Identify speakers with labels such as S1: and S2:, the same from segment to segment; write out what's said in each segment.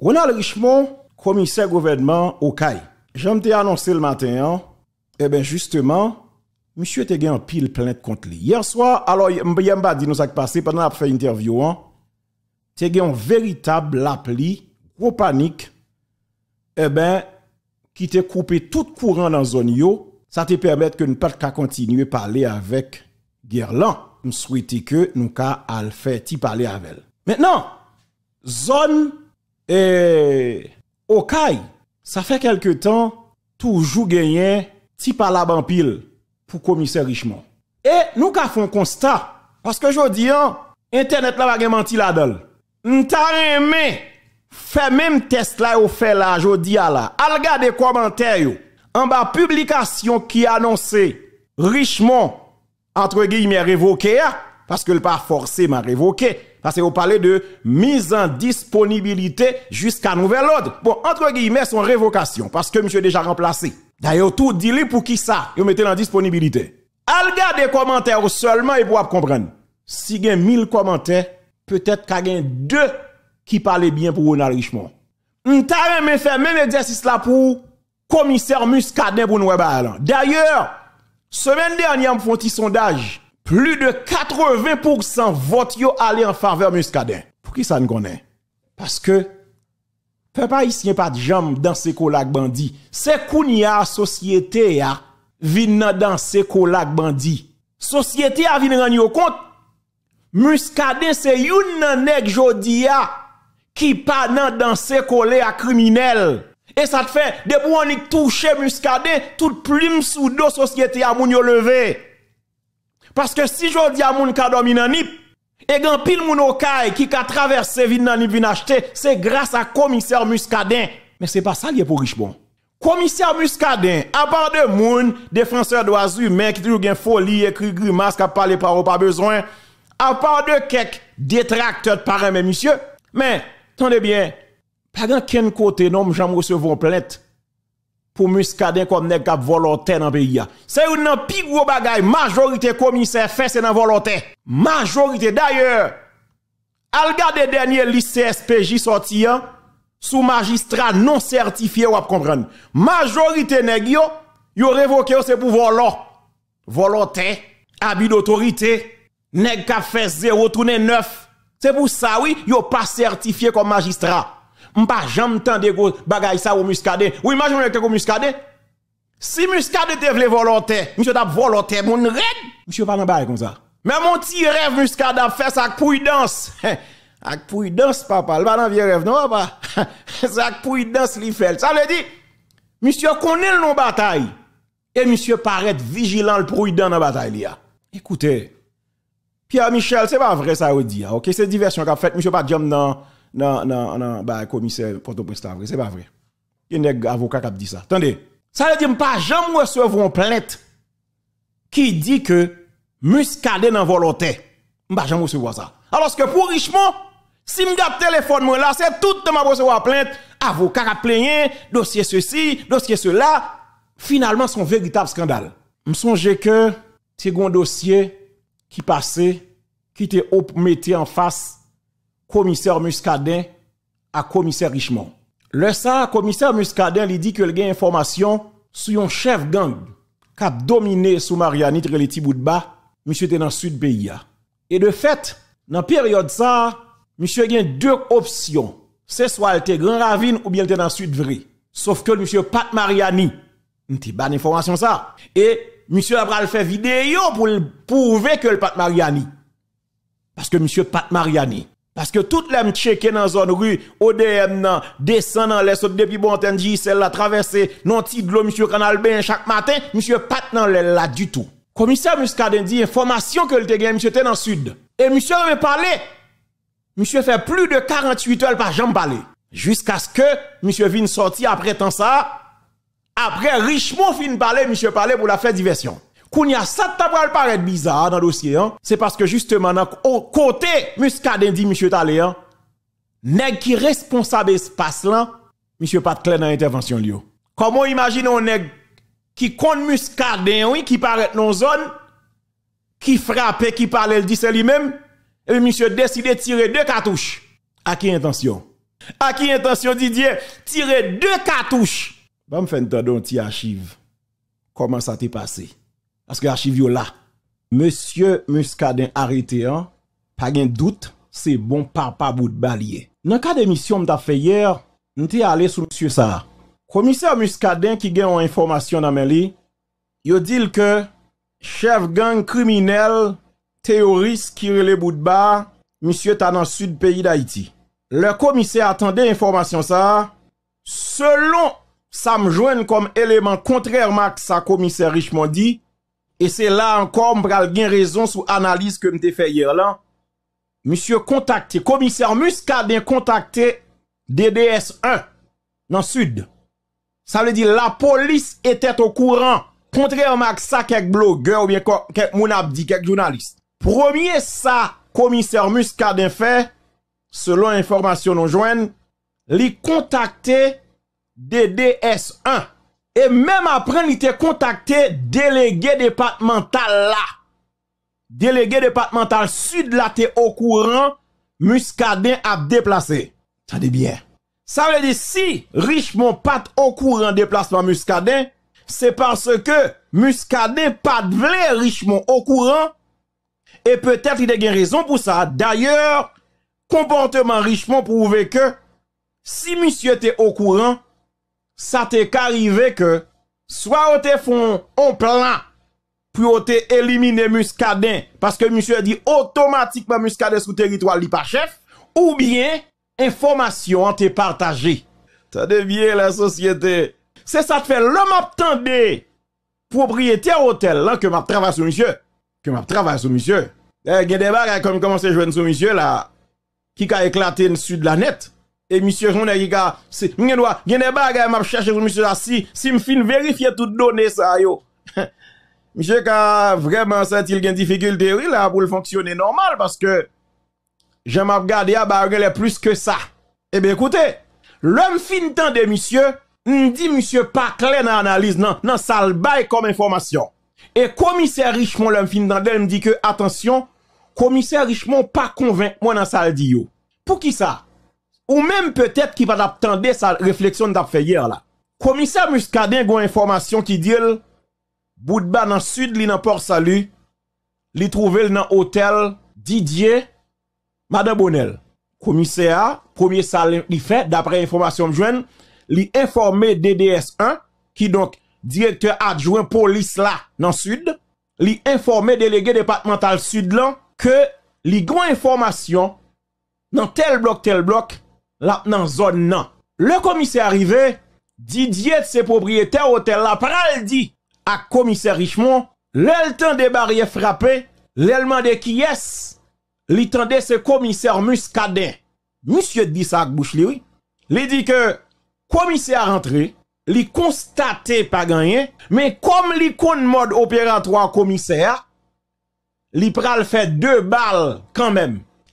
S1: Ronald Richemont, commissaire gouvernement au CAI. J'en 'ai annoncé le matin, hein. eh bien justement, monsieur était en pile plainte contre lui. Hier soir, alors, m'a dit nous ça passé pendant la fait interview, hein? un véritable appli gros panique, eh bien, qui t'a coupé tout courant dans la zone yo, ça te permet que ne pas continuer à parler avec Guerlain. Je souhaite que nous qu'à faire parler avec elle. Maintenant, zone E okay, sa fe kelke tan, toujou genyen tipa la bampil pou komise Richemont. E nou ka fon konsta, paske jodi an, internet la vage manti la dol. Nta yon men, fe menm test la ou fe la jodi a la. Alga de komentaryo, an ba publikasyon ki anonsi Richemont, antre gi mi revoke a, paske l pa forse mi revoke a, Parce que vous parlez de mise en disponibilité jusqu'à nouvel ordre. Bon, entre guillemets, son révocation. Parce que monsieur déjà remplacé. D'ailleurs, tout dit pour qui ça, vous mettez en disponibilité. Al des commentaires seulement et pour comprendre. Si vous avez 1000 commentaires, peut-être qu'il y a deux qui parlent bien pour Ronald Richemont. Vous même fait même exercice là pour commissaire Muscadet pour nous D'ailleurs, semaine dernière, on fait un sondage Plu de 80% vot yo ale an fave mouskade. Pou ki sa n konen? Paske, fe pa yisye pat jam dans seko lak bandi. Se koun ya sosyete ya, vin nan dans seko lak bandi. Sosyete ya vin nan yo kont, mouskade se youn nan ek jodi ya, ki pa nan dans seko lak kriminel. E sa te fe, debou an yik touche mouskade, tout plim sou do sosyete ya moun yo levey. Parce que si je dis à moun ka dormi dans et grand pile moun okay qui a traversé vin dans nip vin acheter, c'est grâce à commissaire Muscadin. Mais c'est pas ça qui est pour bon. Commissaire Muscadin, à part de moun, défenseur d'oiseaux, humains qui toujours gen folie, écrit grimace, qui parlé par pas besoin, à part de quelques détracteurs de parrain, mais monsieur, mais, attendez bien, pas dans quel côté, non, j'aime recevoir plainte pour muscadin comme nèg cap volontaire dans pays C'est une pi gros bagaille majorité commissaire fait c'est dans volonté. Majorité d'ailleurs. Al garder dernier lycées SPJ sorti sous magistrat non certifié ou comprendre. Majorité nèg yo yo révoqué c'est pour volonté, volonté, habit d'autorité, nèg cap fait 0 tourner 9. C'est pour ça oui, yo pas certifié comme magistrat m'pa jamais tant gros bagay ça au muscadet. Oui, imagine avec au muscade. Si muscade te vle volontaire, monsieur t'a volontaire mon red, monsieur pas dans comme ça. Mais mon petit rêve a fait ça prudence. Avec prudence papa, le pas dans vie rêve non papa. Sa avec prudence li fait. Ça veut dire monsieur connaît le nom bataille et monsieur paraît vigilant le prudent dans bataille là. Écoutez, Pierre Michel, c'est pas vrai ça, vous dit. Hein, ok, c'est diversion qu'a fait, monsieur pas jam dans non, non, non... bah, commissaire Port-au-Prince, c'est pas vrai. Il y a un avocat qui a dit ça. Attendez, ça veut dire pas jamais recevoir une plainte qui dit que muscadet dans volonté. Pas jamais recevoir ça. Alors que pour Richemont, si je garde téléphone moi là, c'est tout de ma recevoir plainte, avocat a plaigné, dossier ceci, dossier cela, finalement c'est un véritable scandale. Je souviens que c'est un dossier qui passait qui te mettait en face commissaire Muscadin à commissaire Richemont. Le ça, commissaire Muscadin lui dit que il a information sur un chef gang qui a dominé sous Mariani de Boudba, monsieur était dans le sud pays. Hein. Et de fait, dans la période ça, monsieur a deux options. C'est soit il était Grand Ravine ou bien il était dans le sud vrai. Sauf que monsieur Pat Mariani, une bonne information ça. Et monsieur a fait vidéo pour prouver que le Pat Mariani. Parce que monsieur Pat Mariani, parce que tout le checker dans la zone rue, ODM nan, descend dans les depuis bon celle là traversée, non petit monsieur Canal ben, chaque matin, monsieur pas dans l'aile là du tout. Commissaire Muscadin dit, information que le gagné, monsieur était dans le sud. Et monsieur avait parlé. Monsieur fait plus de 48 heures par jambe parler. Jusqu'à ce que monsieur vienne sortir après tant ça. Après richement fin parler, monsieur parler pour la faire diversion. Qu'on y a ça paraître bizarre dans le dossier, hein. C'est parce que justement, au côté, oh, Muscadin dit, monsieur Talé, Nèg hein. qui responsable espace là, monsieur pas dans l'intervention, Comment imagine un nèg qui compte Muscadin, qui paraît dans zone, qui frappe, qui parle, il dit c'est lui-même, et monsieur décide de tirer deux cartouches. À qui intention? À qui intention Didier tirer deux cartouches? Bon, me faire un petit archive. Comment ça t'est passé? Aske yache vyo la, Monsie Muscadin arete an, pa gen dout, se bon parpa bout ba liye. Nan ka demisyon mta fe yer, nte ale sou monsie sa. Komise Muscadin ki gen an informasyon nan men li, yo dil ke, chev gang kriminel, teoris ki rele bout ba, monsie ta nan sud peyi da iti. Le komise atende informasyon sa, selon, sa mjwen kom eleman kontrermak sa komise richman di, E se la ankon m pral gen rezon sou analise ke m te fe yer lan. M sio kontakte, komiser Muska den kontakte DDS 1 nan sud. Sa m le di la polis etet au kouran. Kontreman ak sa kek blogger ou kek moun ap di kek jounalist. Premier sa komiser Muska den fe, selon informasyon nou jwen, li kontakte DDS 1 nan sud. E menm apren li te kontakte delege departemental la. Delege departemental sud la te okouran, muskadin ap deplase. Sa de bien. Sa wè de si richmon pat okouran deplase man muskadin, se parce ke muskadin pat vle richmon okouran, e peutet li de gen rezon pou sa. D'ayor, komporteman richmon pouve ke, si musye te okouran, ça t'est arrivé que soit on te font un plan pour te éliminer Muscadin parce que monsieur dit automatiquement Muscadin sous territoire li pas chef ou bien information en te partagée. ça devient la société. C'est ça te fait l'homme propriété propriétaire hôtel là que m'a travaillé sur monsieur que m'a travaillé sur monsieur. Eh, y a des comme jouer sur monsieur là qui a éclaté le sud de la net. E misye jounen yi ka Mwen gen dwa gen e bagay m ap chache Si m fin verifye tout donen sa yo Misye ka Vremen sa til gen difikil teori la Poul fonksyonen normal paske Je m ap gade ya bagay le plus ke sa Ebe eh ekoute Lom fin tende misye Ndi misye pa kle nan analiz nan Nan sal bay kom informasyon E komise richmon lom fin tende Ndi ke atensyon Komise richmon pa konven mwen nan sal di yo Pou ki sa? Ou menm petet ki pa tap tende sa refleksyon tap feyer la. Komisea Muscadin gwen informasyon ki di l, Boudba nan sud li nan Port Salut, li trouvel nan hotel, Didier, Madame Bonnel. Komisea, premier salon li fe, dapre informasyon mjwen, li informe DDS1, ki donk direktor adjouen polis la nan sud, li informe delege departemental sud lan, ke li gwen informasyon, nan tel blok tel blok, la zone nan. Le commissaire arrivé, Didier, ses propriétaires hôtel la pral dit à commissaire Richemont, l'eltan des barrières frappé, l'elman de qui est, ce commissaire Muscadin. Monsieur dit ça bouche dit que commissaire rentré, li constaté pas gagné, mais comme li mode opératoire commissaire, li pral fait deux balles quand même.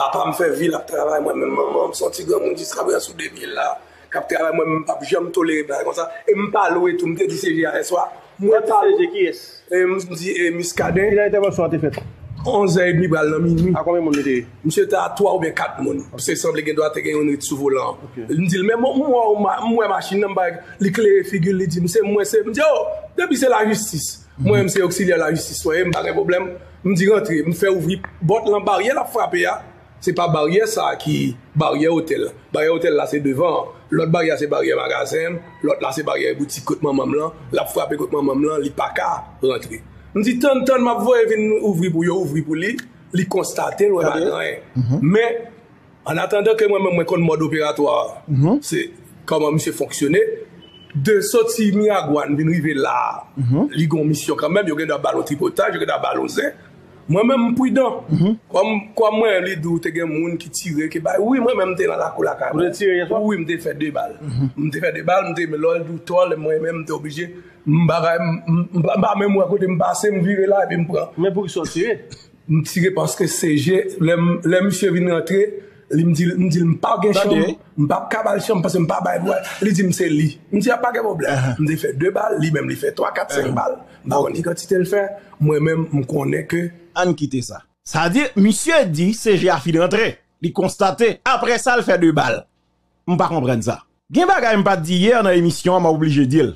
S2: apan mou fev vila ap travaye mwen mwen mou monsi kont loreen moun shi shör any Okay? kap travaye mwen mou fèp jom to Zhlarik Mwen morin kwa tolerip nwa sa empath lo meren yote mwen ke Enter stakeholder Y spices yaman si mwen me ta! Stellular lanes ap rol chore ati ayye Mwen mwen si mwen si mwen se ajye m concentre-le Hellen yon pek mwen sante f lett Aze witnessed yote te? ranzen nou mwen fluidan mou mwen mwen Quwèmc yon metè yon ya? Mwen sè tat Finding mwen kat moun Oyet cheap valèd Men say joun n reproduce ftwatadi ek mwen er ーー mwen se Mwen di o! forests ndi kyon pe gen Se pa barye sa ki barye hotel, barye hotel la se devan, lot barye se barye magazen, lot la se barye boutikotman mamlan, lap fwape kotman mamlan, li paka rentri. Mwen si ton ton ma voye ven ouvri pou yo, ouvri pou li, li konstate lwa bagran. Men, an atanda ke mwen mwen kon mod operatwa, se kama mwen se foksyone, de soti mi agwan ven rive la, mm-hmm. li gon misyon kamen, yo gen da balon tripotaj, yo gen da balon zin. Mwen men mpuy dan, mhm. kwa mwen li do te gen moun ki tire ke bay, oui mwen men mte nan la kou la kam. Mwen tire yaswa? Oui mte fe de bal. Mte mhm. fe de bal, mte me lol do tol, mwen men mte obije, mba mwen mwakote mbase mvire la e mi pran. Mwen pou ki son tire? M tire paske seje, le msye vin entre, Li m di li m pa ou gen chan, m pa kabal chan, m pa se m pa bay boy, li di m se li. M di a pa gen boble, m di fe 2 bal, li menm li fe 3, 4, 5 bal.
S1: Boni, kwa ti te l fe, mwen menm m konen ke an kite sa. Sa di, misye di se je a fi de entre, li konstate, apre sa l fe 2 bal. M pa kompren sa. Gen bagay m pa di yer nan emisyon, m a oblije dil.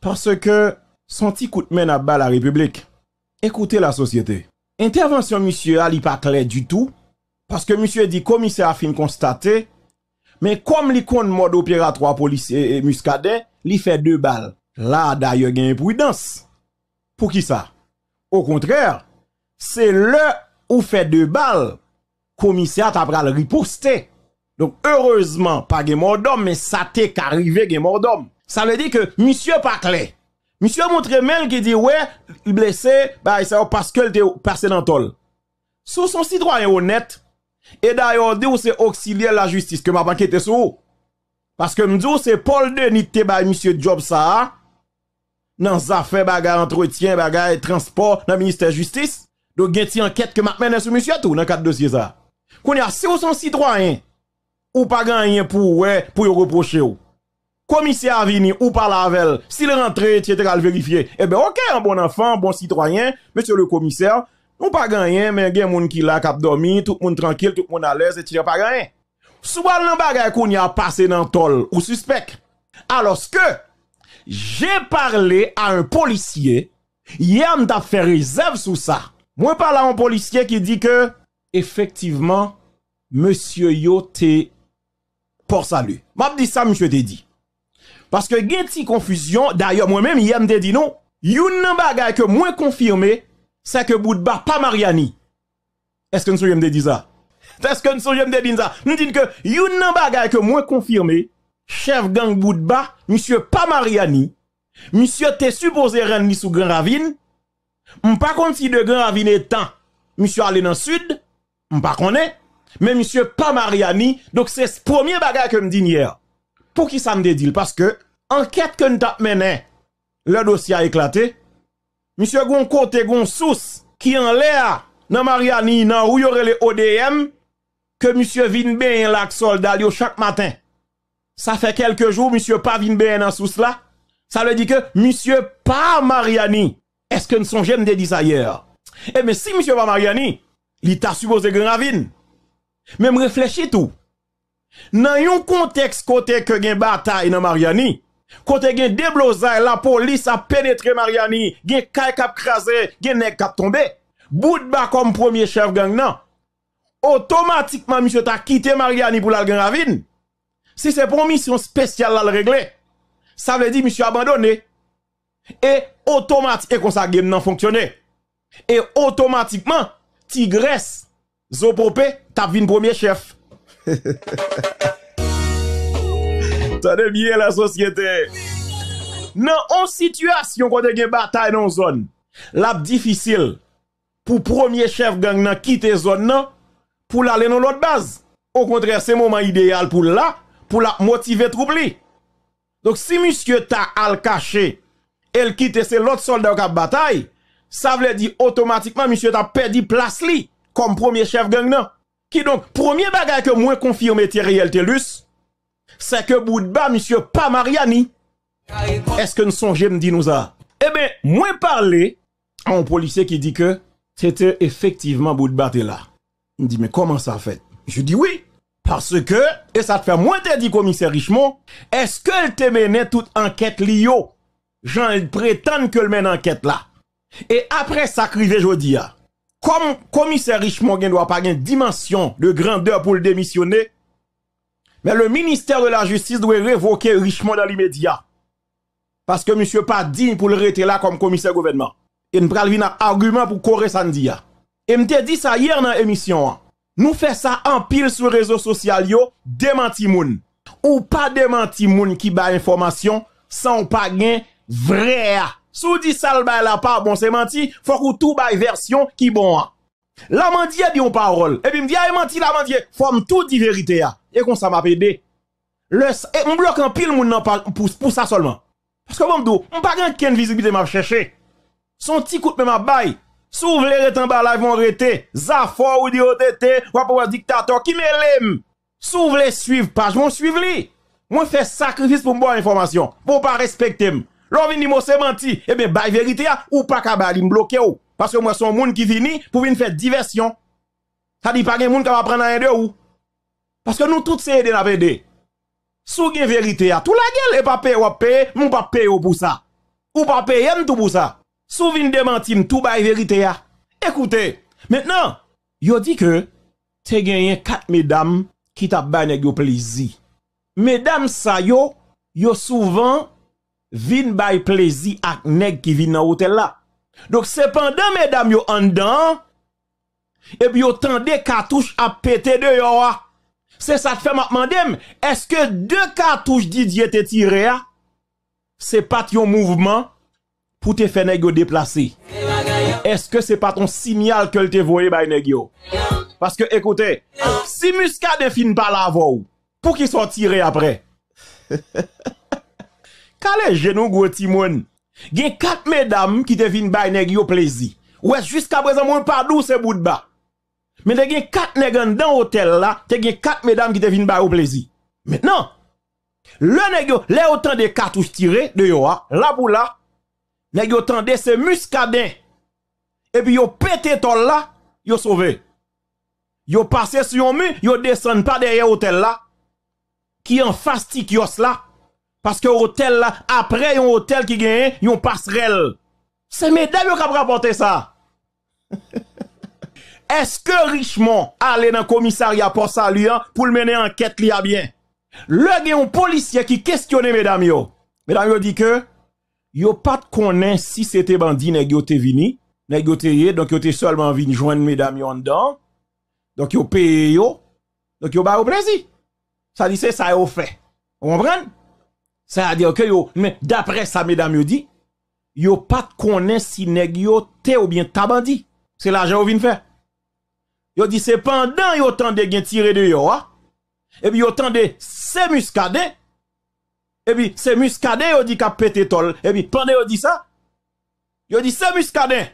S1: Pase ke, son ti kout men ap bal la republik. Ekoute la sosyete. Intervention misye a li pa kle du tou. Parce que monsieur dit, commissaire a fin constaté, mais comme il compte mode opératoire policier et, muscadet, il fait deux balles. Là, d'ailleurs, il y a une prudence. Pour qui ça? Au contraire, c'est le ou fait deux balles, commissaire t'a pral riposter. Donc, heureusement, pas de mort d'homme, mais ça t'est arrivé de mort d'homme. Ça veut dire que monsieur pas clair. Monsieur montre même qui dit, ouais, il blessé, bah, ça parce que le passé dans tol. Sous son citoyen honnête, E dayo de ou se oksiliel la justis ke ma banke te sou Paske m di ou se Paul II nite baye M. Jobsa Nan zafen bagay entretien, bagay transport nan Ministè Justice Do gen ti anket ke ma menen sou M. Atou nan kat dosye za Koun ya 600 sitroyen Ou pa ganyen pou we pou yo reproche yo Komisye avini ou pa lavel Si le rentre, ti ete gal verifiye Ebe eh ok, an bon anfan, bon sitroyen M. le komisye a Nou pa ganyen men gen moun ki la kap domi, tout moun trankele, tout moun alez, eti jè pa ganyen. Sou al nan bagay kou ni a pase nan tol ou suspek. Alos ke, jè parle a un polisye, yèm ta fè rezèv sou sa. Mwen parle a un polisye ki di ke, efektiveman, Monsye yo te por salu. Mabdi sa monsye te di. Paske gen ti konfusyon, dayo mwen mèm yèm te di nou, yon nan bagay ke mwen konfirme, c'est que Boudba pas Mariani. Est-ce que nous sommes de dire ça? Est-ce que nous sommes de dire ça? Nous disons que, a un bagay que moi confirmé, chef gang Boudba, monsieur pas Mariani, monsieur t'es supposé rendre sous Grand Ravine, m'pas contre si de Grand Ravine étant, monsieur allé dans le sud, pas connaît, mais monsieur pas Mariani, donc c'est ce premier bagage que me dit hier. Pour qui ça me dit? Parce que, enquête que nous avons mené, le dossier a éclaté, Monsieur gon côté gon sous qui en l'air dans Mariani nan où y les ODM que monsieur vin la la soldat chaque matin. Ça fait quelques jours monsieur pas vin ben dans sous là. Ça veut dire que monsieur pas Mariani. Est-ce que nous sommes me des ça Eh mais si monsieur pas Mariani, il t'a supposé Même réfléchis tout. Dans un contexte côté que gen bataille dans Mariani, Kote gen deblozay, la police a pénétré Mariani, gen kay kap y gen nek kap tombe. Boudba comme premier chef gang nan. Automatiquement, Monsieur ta quitté Mariani pour la gen ravine. Si se pour une mission spéciale regle, sa veut di monsieur Et Et automatiquement, et kon sa gen nan Et automatiquement, Tigresse, Tigres, Zopope, vu vin premier chef. de bien la société. Non, on situation Quand kote une bataille dans zone, la difficile pour premier chef gang nan quitter zone pour aller dans l'autre base. Au contraire, c'est le moment idéal pour la, pour la motiver troupe Donc si monsieur ta al caché, elle quitte c'est l'autre soldat qui a bataille, ça veut dire automatiquement monsieur ta perdu place comme premier chef gang nan. Qui donc, premier bagage que moins confirme réel telus c'est que Boudba, monsieur, pas Mariani. Est-ce que nous songez me dit nous ça? Eh bien, moi parler à un policier qui dit que c'était effectivement Boudba était là. Il dit, mais comment ça fait? Je dis oui. Parce que, et ça te fait moins te dit, commissaire Richemont, est-ce qu'elle te menait toute enquête lio? Jean, elle prétend que le mène enquête là. Et après ça, je dis, ah, comme commissaire Richemont n'a doit pas une dimension de grandeur pour le démissionner, Men le Ministèr de la Justis dwe revoke richman dan li medya Paske monsye pa digne pou l rete la kom komise govenman En pralvi nan argumen pou kore san di ya En mte di sa yer nan emisyon an Nou fe sa an pil sou rezo sosyal yo Demanti moun Ou pa demanti moun ki ba informasyon San ou pa gen vre ya Sou di sal bay la pa bon se manti Fok ou tou bay versyon ki bon an La manti ya bi yon parol E bi mdi ya yon manti la manti ya Fom tout di verite ya E kon sa map e de Le sa E moun blok an pil moun nan pou sa solman Paske bon mdo Moun pa gen ken vizibite m ap chèche Son ti koute mè m ap bay Sou vle retan ba live moun rete Zafo ou di otete Wap wap wap diktator ki me lem Sou vle suiv pa Jwoun suiv li Moun fè sakrifis pou m bo an informasyon Pou pa respektem Lò vini mou se manti Ebe bay verite ya Ou pa kaba li m bloke ou Paske moun son moun ki vini Pou vini fè diversyon Sa di pa gen moun kama pran nan yon de ou Paske nou tout se yede na pe de Sou gen verite ya Tou la gel e pa pe wap pe Moun pa pe yo pou sa Moun pa pe yem tou pou sa Sou vin demantim tou bay verite ya Ekoute, mennen Yo di ke te genyen kat medam Ki tap bay neg yo plezi Medam sa yo Yo souvan Vin bay plezi ak neg ki vin nan hotel la Dok sepande medam yo andan Epi yo tende katouche ap pete de yo wak C'est ça que fait ma demande. Est-ce que deux cartouches Didier te tiré hein? c'est pas ton mouvement pour te faire négo déplacer? Est-ce que c'est pas ton signal que te voyé by négo? Parce que écoutez, si Muscade fin pas la voix, pour qu'il soit tiré après. le genou gros timon. a quatre mesdames qui te fin by négo plaisir. Ouais, jusqu'à présent, mon pas c'est bout de bas. Mais te gen 4 nègres dans l'hôtel là, te gen 4 mesdames qui te viennent au plaisir. Maintenant, le nèg yo, le autant de cartouches tirées de yo ah, là pour là, nèg yo ce muscadin. Et puis yo pété tol là, yo sauvé. Yo passé sur un mur, yo descend pas derrière l'hôtel là qui en face kios là parce que l'hôtel là après un hôtel qui gagne, yon passerelle. C'est mesdames qui ont rapporté ça. est-ce que Richemont allait dans le commissariat pour saluer hein, pour le mener enquête lui a bien Le gen un policier qui questionnait mesdames yo. Mesdames yo dit que yo pas de si c'était bandit nèg yo vini, nèg pas donc yo te seulement vini joindre mesdames yo en dedans. Donc yo paye yo. Donc yo ba au plaisir. Ça dit c'est ça au fait. Vous comprenez Ça dit dire que yo mais d'après ça mesdames yo dit yo pas de si nèg yo ou bien ta bandit. C'est l'argent ou vient faire. Yo dit c'est pendant yo tande gen tiré de yo hein. Et puis yo tande c'est muscadé. Et puis c'est muscadé yo dit qu'a pété tol. Et puis pendant yo dit ça, yo dit c'est muscadé.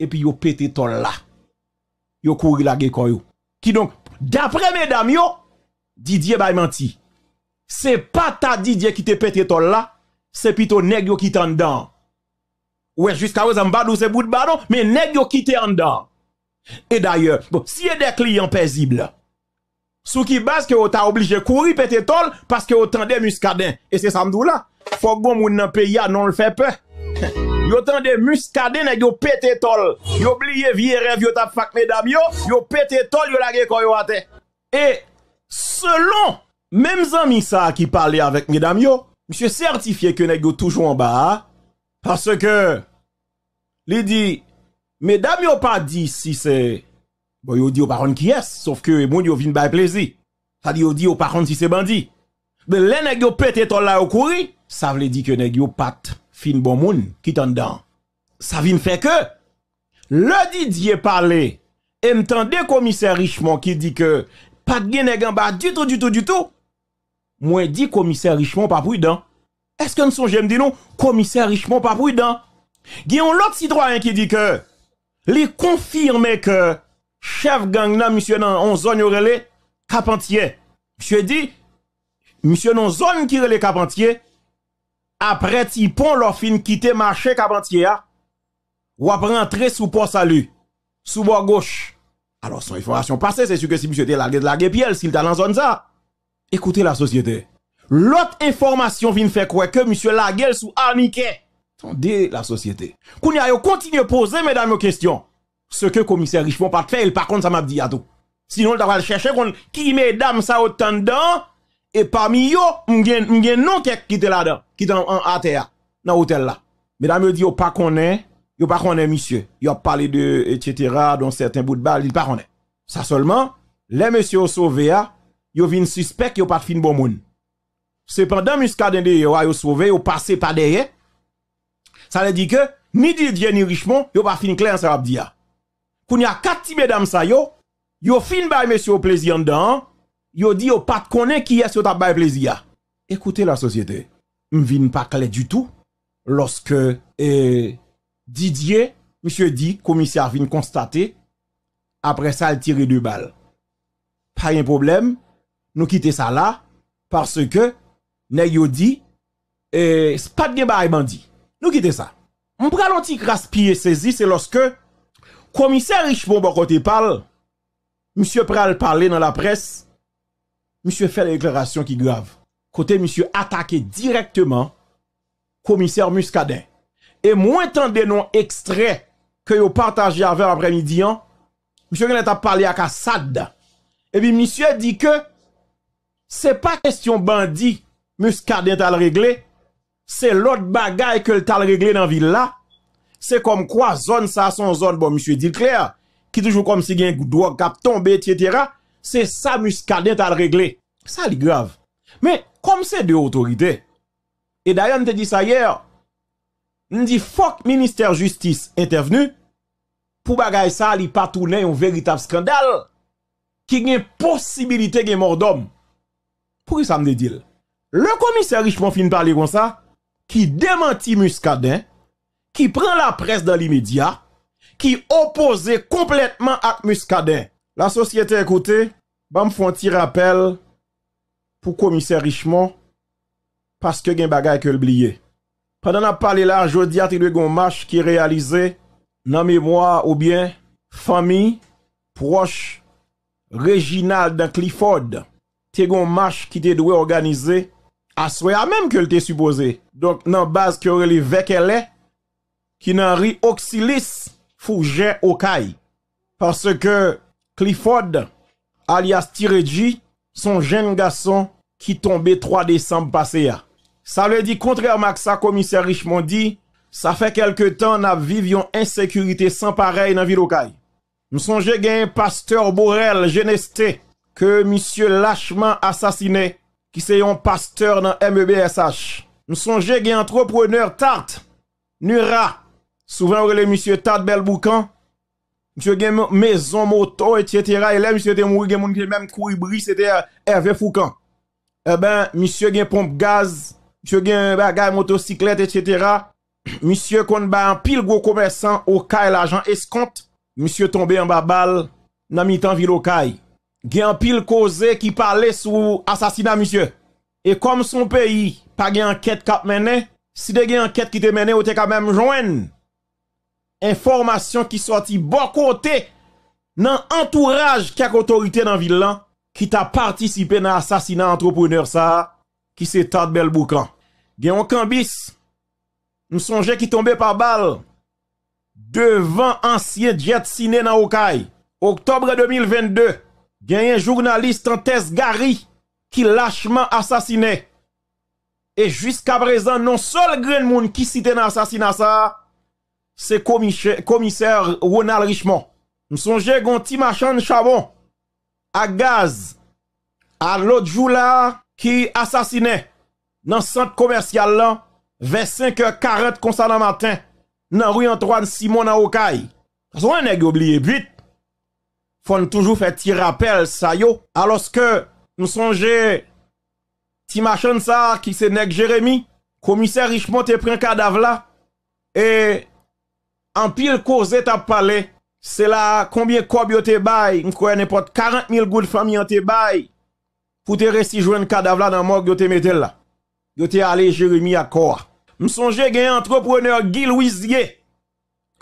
S1: Et puis yo pété tol là. Yo couru la gueule yo. Qui donc d'après mesdames yo Didier bay menti. C'est pas ta Didier qui te pété tol là, c'est plutôt nèg yo qui t'en dedans. Ouais, jusqu'à présent, m'badou c'est bout de ballon, mais nèg yo qui t'en dedans. E daye, bon, si e de klien pezible, sou ki bas ke yo ta oblije kouri pete tol, paske yo tende muskaden. E se samdou la, fok bon moun nan peya, ah, non l fe pe. Yo tende muskaden, negyo pete tol. Yo bliye vie rev, yo ta fak medam yo, yo pete tol, yo lage koy wate. E, selon, mem zan misa ki pale avèk medam yo, mi se certifiye ke negyo toujou an ba, paske, li di, Mesdames, yon pas dit si c'est bon, yo dit aux parents qui est, sauf que moun yo vinn by plaisir. Ça dit yo dit aux parents si c'est bandit. Mais les nèg yo pété ton là au couri, ça veut dire que nèg pas pat fin bon moun qui t'en dan. Ça veut fait que le Didier parlait et m'tendait commissaire Richemont qui dit que pas de nèg en bas du tout du tout du tout. Moi dit commissaire Richemont pas prudent. Est-ce que nous songe, me dit non commissaire Richemont pas prudent. un l'autre citoyen qui dit que Li konfirme ke chef gang nan msye nan on zon yo rele kapantye. Msye di, msye nan zon ki rele kapantye, apre ti pon lor fin kite mache kapantye ya, wap rentre sou posa li, sou bo goshe. Alors son informasyon pase, se suke si msye de lage de lage pi el, si l dan an zon za. Ekoute la sosyete, lot informasyon vin fe kwe ke msye lage el sou anike. de la société. Kounia a continuer à poser, mesdames, aux questions. Ce que commissaire Richemont pas fait, il par contre, ça m'a dit à tout. Sinon, il va chercher qui, mesdames, ça autant dedans. Et parmi eux, m'gen non qui était là-dedans, qui dans en à dans l'hôtel là. Mesdames, yo dit, yo pas connaît, yo pas connaît, monsieur. Yo parlé de, etc., dans certains bouts de balle, il pas connaît. Ça seulement, les messieurs a, ah, yo vin suspect, yo pas fin bon monde. Cependant, muscadin de yo, ah, yo sauvé, yo passé par derrière, ça veut dire que ni Didier ni Richemont, yo pas fin clair ça va dire. il y a quatre mesdames ça yo, yo fin bay monsieur plaisir dedans, yo dit yo pas connaît qui est sur t'a plaisir. Écoutez la société. M'vin pas clair du tout lorsque eh, Didier, monsieur dit commissaire vient constater après ça il tire deux balles. Pas un problème, nous quittons ça là parce que nèg yo dit eh, c'est pas de bandit. Nous quittons ça. On prend l'anti saisi, c'est lorsque commissaire Richbon côté parle, monsieur pral parle dans la presse, monsieur fait des déclaration qui grave. Côté monsieur attaqué directement commissaire Muscadet. Et moins tant de noms extraits que vous partagez avant après-midi, hein. monsieur Genet a parlé à Kassad. Et puis monsieur dit que c'est pas question bandit Muscadet à le régler, c'est l'autre bagaille que le tal réglé dans ville là. C'est comme quoi, zone ça, son zone, bon, monsieur dit clair, qui toujours comme si un droit cap tombé, etc. C'est ça, muscadin tal réglé. Ça, c'est grave. Mais, comme c'est de autorités, et d'ailleurs, on te dit ça hier, on dit, fuck, ministère justice intervenu, pour bagay ça, il pas tourner un véritable scandale, qui a possibilité de mort d'homme. Pour ça, me dit Le commissaire Richemont fin parler comme ça, ki demanti muskaden, ki pren la pres dan li media, ki opose kompletman ak muskaden. La sosyete, ekote, bam fwanti rappel pou komise richman paske gen bagay ke lbliye. Padan ap pale la, jodi a te dwe gonmash ki realize nan memoa ou bien fami, proche, rejinal dan klifod. Te gonmash ki te dwe organize Aswe a menm ke l te supose. Donk nan baz kyo rele veke le, ki nan ri oksilis fougen okay. Pase ke Clifford, alias Tireji, son jen gason ki tombe 3 Desembe pase ya. Sa le di kontreman ak sa komisè richmon di, sa fe kelke tan na viv yon insekurite san parey nan vil okay. M sonje gen yon pasteur Borel, jen este, ke misye lachman asasiney, Ki se yon pasteur nan M.E.B.S.H. Nou sonje gen antropreneur tart. Nura. Souven ou rele monsye tart bel boukan. Monsye gen mezon moto etyetera. E le monsye te mouye gen mounje menm kou i bris etyera. Euh, F.F.Foukan. E eh ben monsye gen pomp gaz. Monsye gen eh bagay motosiklet etyetera. Monsye kon ba an pil gwo komersan. Ou kay la jan eskont. Monsye tombe an ba bal. Nan mi tan vil ou kay. gen pil koze ki pale sou asasina misye. E kom son peyi, pa gen anket kap mene, si de gen anket ki te mene, ou te kamem jwen, informasyon ki soti bokote nan entourage kak otorite nan vilan ki ta partisipe nan asasina antroponeur sa ki se tat bel boukran. Gen wakambis, nou sonje ki tombe pa bal devan ansye jet sine nan wakay. Oktobre 2022, gen yon jounalist an tez gari ki lachman asasine. E jisk aprezan, non sol gren moun ki site nan asasina sa, se komiser Ronald Richman. M sonje goun ti machan chabon, a gaz, a lot jou la ki asasine, nan sent komersyal lan, 25 karet konsa nan matin, nan ruyant rwan Simon na Okai. Rwan neg obliye bit, Fon toujou fè ti rapel sa yo. Alos ke nou sonje ti machan sa ki se nek Jeremie. Komise richmon te pren kada vla. E an pil kou zè ta pale. Se la kombye kob yo te bay. Mkwen epot 40 mil gout fami yo te bay. Pou te resi jwen kada vla nan mok yo te metel la. Yo te ale Jeremie akor. Msonje genye antropreneur Gil Wizye.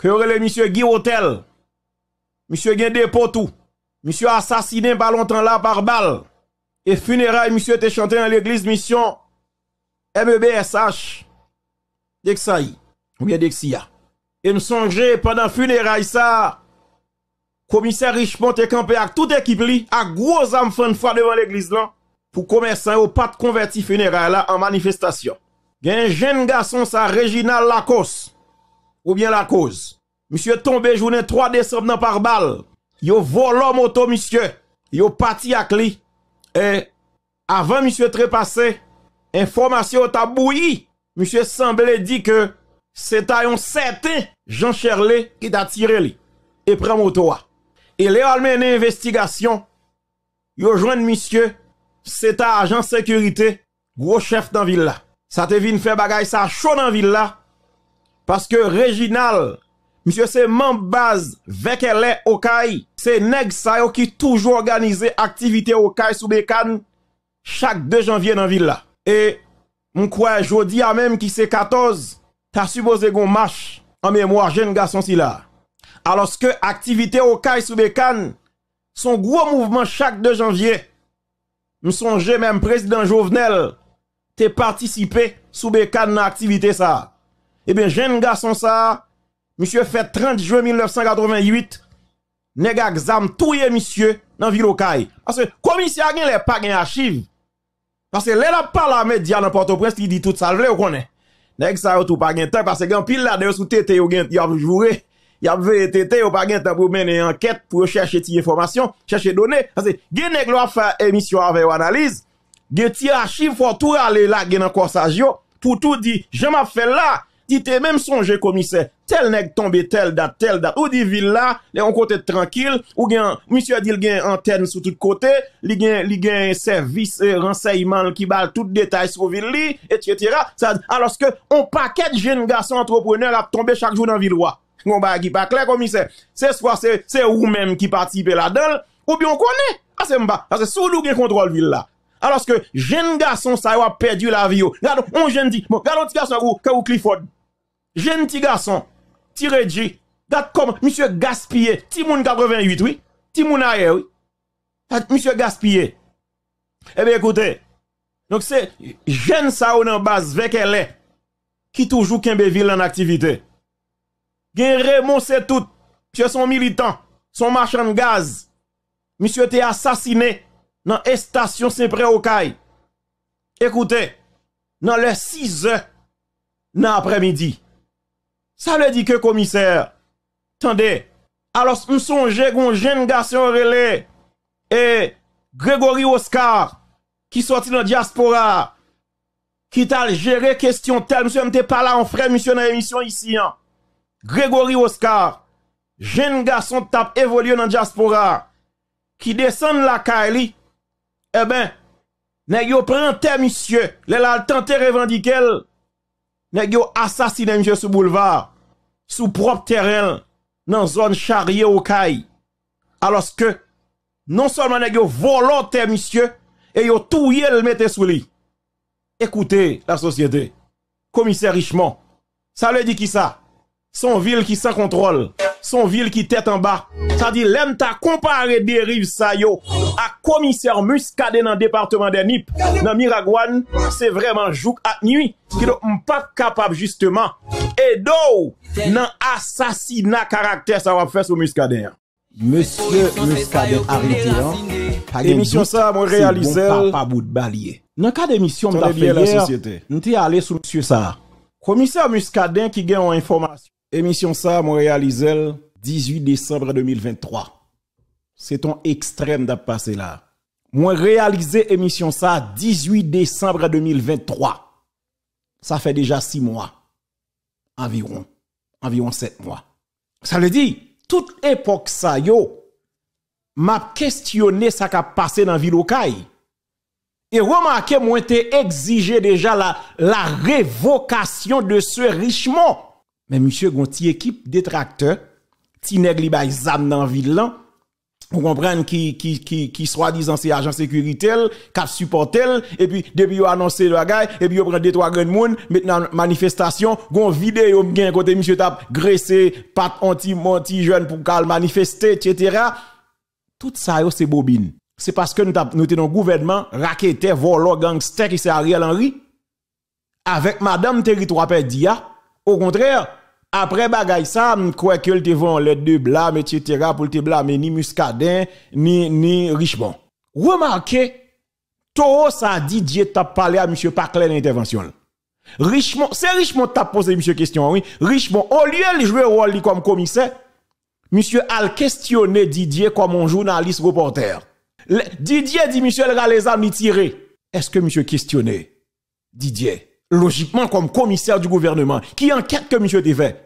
S1: Karele misye Gil Hotel. Monsieur gen dépôt tout. Monsieur assassiné pas longtemps là par balle. Et funérailles, monsieur était chanté dans l'église mission MEBSH. Dexaï. Ou bien Dexia. Et me pendant funérailles ça. Commissaire Richemont est campé avec toute l'équipe, li, à gros enfants de devant l'église là, pour commerçant au pas de converti funérailles là en manifestation. Gen jeune garçon ça la Lacoste ou bien la cause Misyè tombe jounen 3 désem nan par bal. Yo volò motò misyè. Yo pati ak li. E avan misyè trepase, informasyon ta bouyi. Misyè sanbele di ke se ta yon sete jan cher li ki da tire li. E pre motowa. E le almeni investigasyon, yo jwen misyè, se ta ajan sekurite, wò chèf nan villa. Sa te vin fè bagay sa chò nan villa paske rejinal Mse se manbaz veke le okay, se neg sayo ki toujou organize aktivite okay soube kan chak 2 janvye nan vil la. E mkwa jodi a menm ki se 14, ta suboze gon mash an memwa jen gason si la. Aloske aktivite okay soube kan son gwo mouvman chak 2 janvye, msonje menm prezident Jovenel te partisipe soube kan nan aktivite sa. E eh ben jen gason sa, Misye fè 30 Jouen 1988, neg a gzam touye misye nan viro kay. Ase, komisya gen lè pa gen yachiv. Ase, lè la pa la me di an an porto pres, li di tout sal vle ou konen. Neg sa yo tou pa gen ten, pase gen pil la de sou tete yo gen, yab jvou re, yab ve tete yo pa gen ten pou mene enket, pou yo chèche ti informasyon, chèche donè. Ase, gen neg lò a fè emisyon avè yo analiz, gen ti yachiv fò touye ale la gen an konsaj yo, pou tou di jè ma fè la, Ti te menm sonje komise, tel neg tombe, tel dat, tel dat, ou di villa, le on kote tranquil, ou gen, misyo a di gen anten sou tout kote, li gen, li gen servise, eh, renseyman, ki bal tout detay sou villi, et cetera, sa, aloske, on paket jen gason antropreneur ap tombe chak jou nan villwa. Gon ba, ki pakle komise, se swa se, se ou menm ki parti pe la del, ou bi on kone, a se mba, a se sou nou gen kontrol villa. Aloske, jen gason sa yo ap pedi la viyo, gado, on jen di, bon, gado ti gason ou, ke ou klifon. jeune petit garçon, petit Reggie, comme monsieur gaspillé, Timoun 88, oui, Timoun oui. Monsieur gaspillé. Eh bien, écoutez, donc c'est jeune ça en base, avec elle hein, qui toujours ville en activité. Gen c'est tout, monsieur son militant, son marchand de gaz. Monsieur était assassiné dans la Saint-Pré au Écoutez, dans les 6 heures dans l'après-midi, Sa me di ke komiser. Tande, alos msonje goun jen gason rele e Gregory Oscar ki soti nan diaspora ki tal jere kestyon tel msye mte pala an fre msye nan emisyon isi an. Gregory Oscar jen gason tap evolye nan diaspora ki desen la ka e li e ben ne yo prente msye le la tante revandikel ne yo asasine msye sou boulevar sou prop terrel nan zon charye ou kay, aloske, non solman e gyo volote misye, e yon tou yel mette sou li. Ekoute la sosyete, komiser Richemont, sa le di ki sa, son vil ki sa kontrol, son vil ki tet an ba, sa di lem ta kompare deriv sa yo, a komiser muskade nan departement de Nip, nan Miragwan, se vreman jouk at nwi, ki do m pa kapab justeman. E do ou, Nan asasina karakter sa wap fè sou Muscadè. Monsie Muscadè a ritir an. Emi Sonsa mwen realizèl. Se bon pa pa bout balye. Nan ka demisyon mda fè yè, nte alè sou Monsie Sars. Komisyon Muscadè ki gen an informasyon. Emi Sonsa mwen realizèl 18 décembre 2023. Se ton ekstrem da pase la. Mwen realizè Emi Sonsa 18 décembre 2023. Sa fè deja 6 mwa. Aviron. environ 7 mois. Ça le dit, toute époque ça yo, m'a questionné ça qui a passé dans la ville Et remarquez, moi, j'ai exigé déjà la, la révocation de ce richement. Mais monsieur, Gonti, équipe détracteur, ti qui zam dans ville vous comprenez qui qui qui qui soi-disant c'est agent sécurité supporte supporté et puis depuis a annoncé le gars et puis a prend deux trois grands monde maintenant manifestation gon vidéo gain côté monsieur tape graissé pat anti monti jeune pour cal manifester etc. tout ça c'est bobine c'est parce que nous avons dans le gouvernement raqueté volons, gangster qui c'est Ariel Henry avec madame territoire perdia au contraire après bagay ça, quoi que te vont les deux blâmes, etc., pour te blâmer ni Muscadin, ni, ni Richemont. Remarquez, toi ça dit, t'a parlé à monsieur Paclet l'intervention. Richemont, c'est Richemont t'a posé M. question, oui. Richemont, au lieu de jouer rôle comme commissaire, monsieur a questionné Didier comme un journaliste reporter. Didier dit monsieur, les amis tiré. Est-ce que monsieur questionné Didier? logiquement comme commissaire du gouvernement, qui enquête que M. devait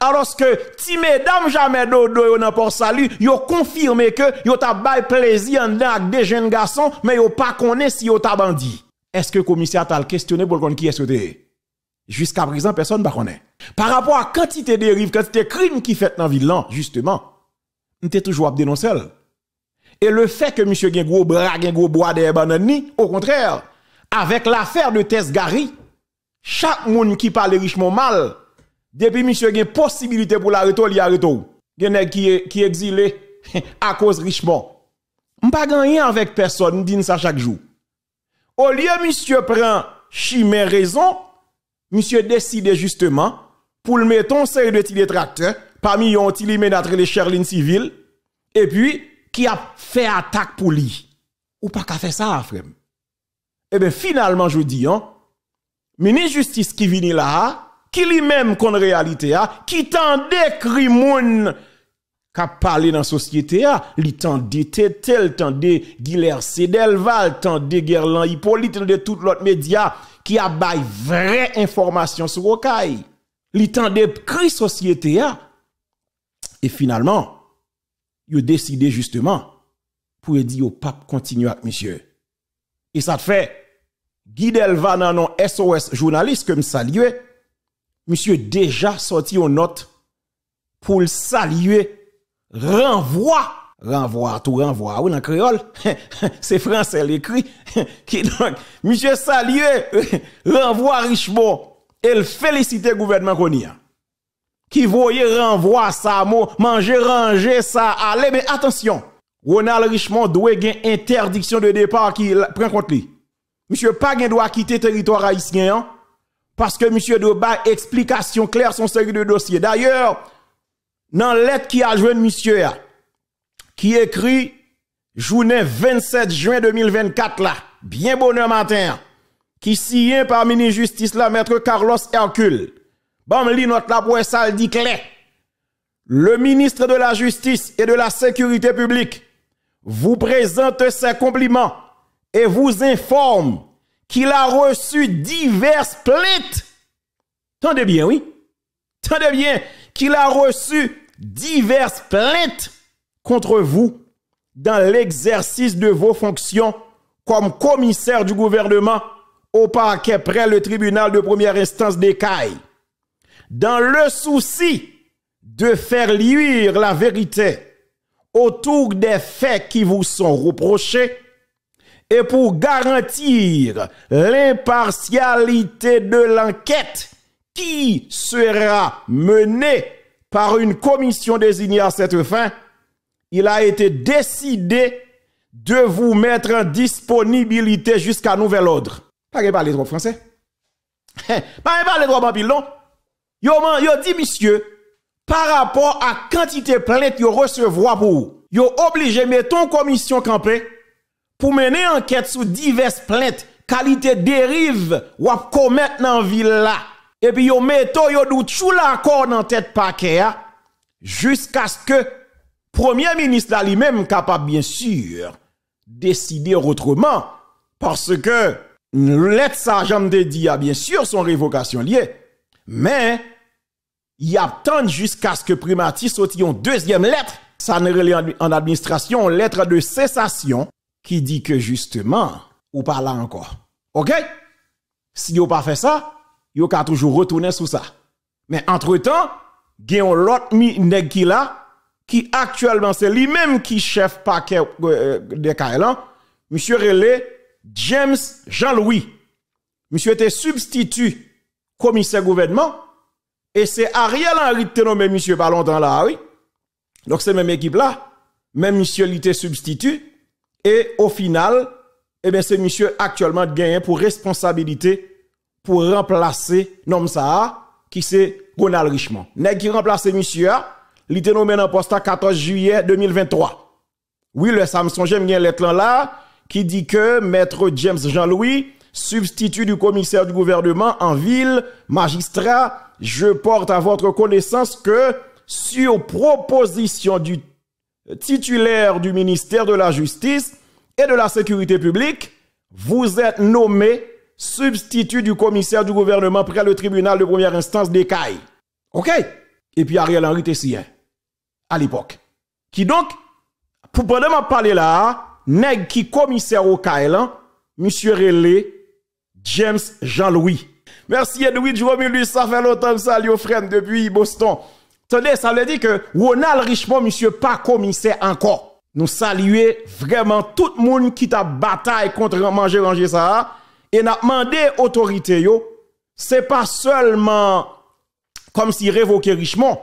S1: Alors que si mesdames jamais dodo yon port salut, yon confirmé que yo t'a plaisir en des jeunes garçons, mais yon pas connaît si yon t'a bandit. Est-ce que le commissaire t'a questionné pour qu'on qui est Jusqu'à présent, personne ne connaît. Par rapport à quantité de dérives, quantité de crimes qui fait dans la ville, justement, on toujours à dénoncer. Et le fait que monsieur Gengou gros bras, banani, au contraire, avec l'affaire de Tess Gary, chaque monde qui parle richement mal, depuis monsieur une possibilité pour la retour, il y arrête. Il qui est exilé à cause richement. On pas rien avec personne, dit ça chaque jour. Au lieu monsieur prend chimère raison, monsieur décide justement pour le mettre en série de détracteurs parmi yon ti entre les Sherlin civil et puis qui a fait attaque pour lui. Ou pas a fait ça frère. Et eh bien finalement je dis hein, ministre justice qui vient là, qui lui-même qu'on réalité a, qui tendait moun qui parlé dans la société a, li tendait Tetel, tendait Guiller Sedelval, tendait Gerland Hippolyte, de tout l'autre média qui a bail vraie information sur Okaï. Li tendait cri société Et finalement, il décidé justement pour dire au pape continue avec monsieur. Et ça te fait Guidel Delva non SOS journaliste que me saluait monsieur déjà sorti aux note pour le saluer renvoi renvoi tout renvoi ou en créole c'est français l'écrit qui donc monsieur salue Renvoie Richemont et le gouvernement konia qui voyait renvoi ça manger ranger ça allez mais attention Ronald Richemont doit gain interdiction de départ qui prend contre lui Monsieur pas doit quitter territoire haïtien hein, parce que monsieur Doba explication claire son série de dossiers. D'ailleurs, dans lettre qui a joint monsieur qui écrit journée 27 juin 2024 là, bien bonheur matin, qui signé par ministre justice là maître Carlos Hercule. Bon, li note là pour ça dit clair. Le ministre de la Justice et de la Sécurité publique vous présente ses compliments et vous informe qu'il a reçu diverses plaintes. Tendez bien, oui. Tendez bien qu'il a reçu diverses plaintes contre vous dans l'exercice de vos fonctions comme commissaire du gouvernement au parquet près le tribunal de première instance des Dans le souci de faire luire la vérité autour des faits qui vous sont reprochés, et pour garantir l'impartialité de l'enquête qui sera menée par une commission désignée à cette fin, il a été décidé de vous mettre en disponibilité jusqu'à nouvel ordre. Pas parler trop français. Pas parler trop en non. Yo, man, dit monsieur, par rapport à quantité plainte yo recevoir pour, yo obligé mettons commission campée pour mener enquête sur diverses plaintes, qualité dérive, ou à commettre dans la ville Et puis, yo metto yon dou tout l'accord dans tête paquet, jusqu'à ce que premier ministre là lui-même capable, bien sûr, décider autrement, parce que, lettre, ça, j'aime de bien sûr, son révocation liée, mais, il attend jusqu'à ce que Primati soit une deuxième lettre, ça ne en administration, lettre de cessation, qui dit que justement, ou pas là encore. OK? Si vous pas fait ça, vous pouvez toujours retourner sur ça. Mais entre-temps, il y a l'autre qui là, qui actuellement, c'est lui-même qui chef paquet euh, de Kailan, hein? monsieur Relais, James Jean-Louis. Monsieur était substitut commissaire gouvernement, et c'est Ariel Henry qui nommé monsieur pas longtemps là, oui. Donc c'est même équipe là, même monsieur était substitut, et au final, eh bien, ce monsieur actuellement gagné pour responsabilité pour remplacer nom qui c'est Ronald Richmond. Nèg qui remplace monsieur, il était nommé en poste 14 juillet 2023. Oui, le Samson j'aime bien l'être là qui dit que maître James Jean-Louis substitut du commissaire du gouvernement en ville, magistrat, je porte à votre connaissance que sur proposition du titulaire du ministère de la Justice et de la Sécurité publique, vous êtes nommé substitut du commissaire du gouvernement près le tribunal de première instance CAI OK Et puis Ariel Henry Tessien, à l'époque. Qui donc, pour pendant parler là, nèg qui commissaire au là, monsieur Relé, James Jean-Louis. Merci vous remercie ça fait longtemps que ça, frère, depuis Boston ça veut dire que Ronald Richemont, monsieur, pas commissaire encore. Nous saluons vraiment tout le monde qui a bataille contre manger ranger ça. Hein. Et n'a demandé autorité Ce c'est pas seulement comme si révoquer Richemont.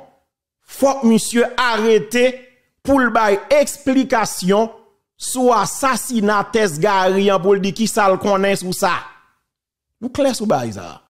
S1: Faut monsieur arrête pour le explication sur assassinat Gary hein, pour dire qui ça le connaît ou ça. Nous clair ça.